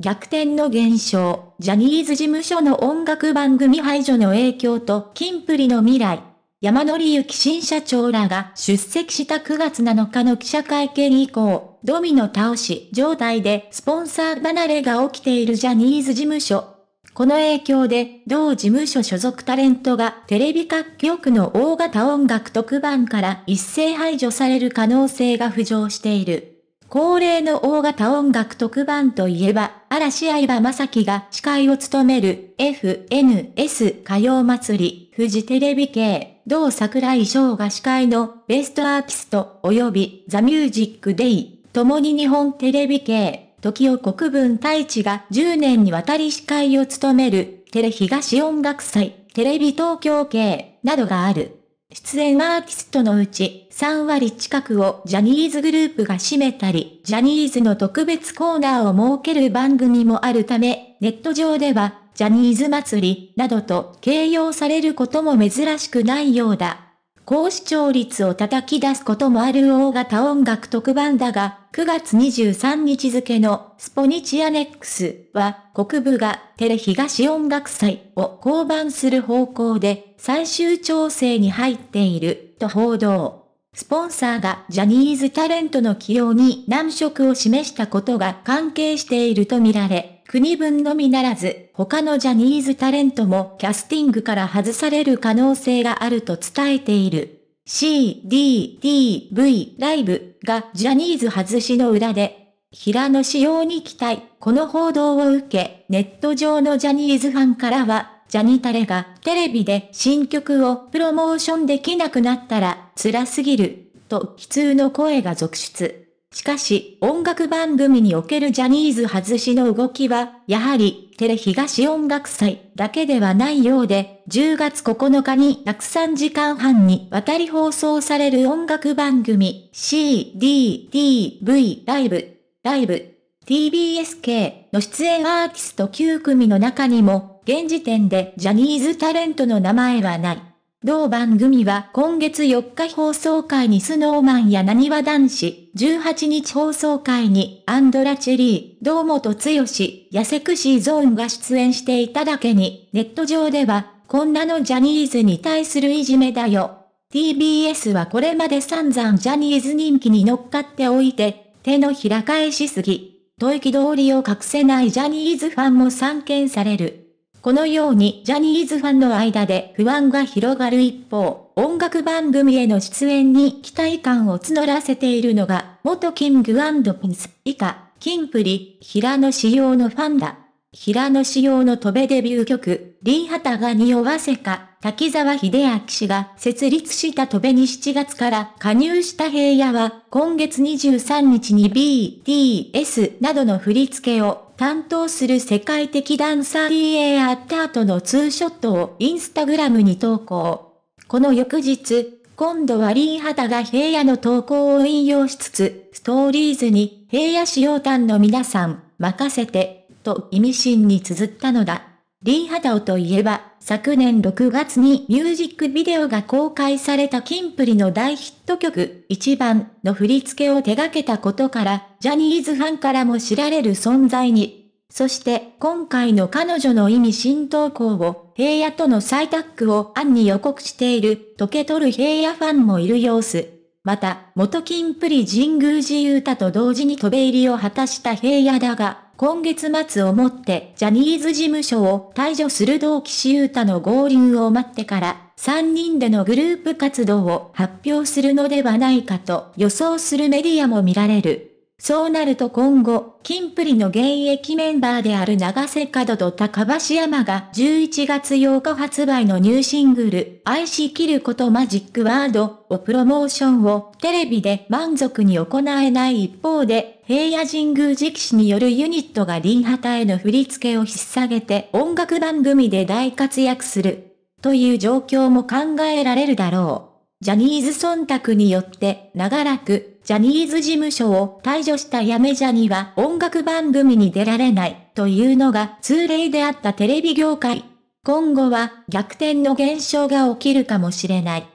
逆転の現象、ジャニーズ事務所の音楽番組排除の影響と、金プリの未来。山則幸新社長らが出席した9月7日の記者会見以降、ドミノ倒し状態でスポンサー離れが起きているジャニーズ事務所。この影響で、同事務所所属タレントがテレビ各局の大型音楽特番から一斉排除される可能性が浮上している。恒例の大型音楽特番といえば、嵐相葉正樹が司会を務める FNS 歌謡祭り、富士テレビ系、同桜井翔が司会のベストアーティスト及びザ・ミュージック・デイ、共に日本テレビ系、時を国分太一が10年にわたり司会を務めるテレ東音楽祭、テレビ東京系などがある。出演アーティストのうち3割近くをジャニーズグループが占めたり、ジャニーズの特別コーナーを設ける番組もあるため、ネット上ではジャニーズ祭りなどと形容されることも珍しくないようだ。高視聴率を叩き出すこともある大型音楽特番だが、9月23日付のスポニチアネックスは国部がテレ東音楽祭を降板する方向で最終調整に入っていると報道。スポンサーがジャニーズタレントの起用に難色を示したことが関係しているとみられ、国分のみならず、他のジャニーズタレントもキャスティングから外される可能性があると伝えている。CDDV ライブがジャニーズ外しの裏で、平野仕様に期待。この報道を受け、ネット上のジャニーズファンからは、ジャニタレがテレビで新曲をプロモーションできなくなったら辛すぎる、と悲痛の声が続出。しかし、音楽番組におけるジャニーズ外しの動きは、やはり、テレ東音楽祭だけではないようで、10月9日にくさ3時間半にわたり放送される音楽番組、CDDV ライブ、ライブ、TBSK の出演アーティスト9組の中にも、現時点でジャニーズタレントの名前はない。同番組は今月4日放送会にスノーマンやなにわ男子、18日放送会にアンドラチェリー、堂本剛、やセクシーゾーンが出演していただけに、ネット上では、こんなのジャニーズに対するいじめだよ。TBS はこれまで散々ジャニーズ人気に乗っかっておいて、手のひら返しすぎ。と通りを隠せないジャニーズファンも参見される。このようにジャニーズファンの間で不安が広がる一方、音楽番組への出演に期待感を募らせているのが、元キングピンス以下、キンプリ、平野仕様のファンだ。平野紫耀の戸部デビュー曲、リーハタが匂わせか、滝沢秀明氏が設立した戸部に7月から加入した平野は、今月23日に BTS などの振り付けを担当する世界的ダンサー DA アッターとのツーショットをインスタグラムに投稿。この翌日、今度はリーハタが平野の投稿を引用しつつ、ストーリーズに平野仕様。」。端の皆さん、任せてと意味深に綴ったのだ。リー・ハタオといえば、昨年6月にミュージックビデオが公開されたキンプリの大ヒット曲、一番の振り付けを手掛けたことから、ジャニーズファンからも知られる存在に。そして、今回の彼女の意味新投稿を、平野との再タッグを案に予告している、溶け取る平野ファンもいる様子。また、元キンプリ神宮寺ユ太と同時に飛べ入りを果たした平野だが、今月末をもってジャニーズ事務所を退所する同期志優太の合流を待ってから、3人でのグループ活動を発表するのではないかと予想するメディアも見られる。そうなると今後、金プリの現役メンバーである長瀬角と高橋山が11月8日発売のニューシングル、愛しきることマジックワードをプロモーションをテレビで満足に行えない一方で、平野神宮直史によるユニットがリンハタへの振り付けを引っ提げて音楽番組で大活躍する。という状況も考えられるだろう。ジャニーズ忖度によって長らくジャニーズ事務所を退場したやめジャニは音楽番組に出られないというのが通例であったテレビ業界。今後は逆転の現象が起きるかもしれない。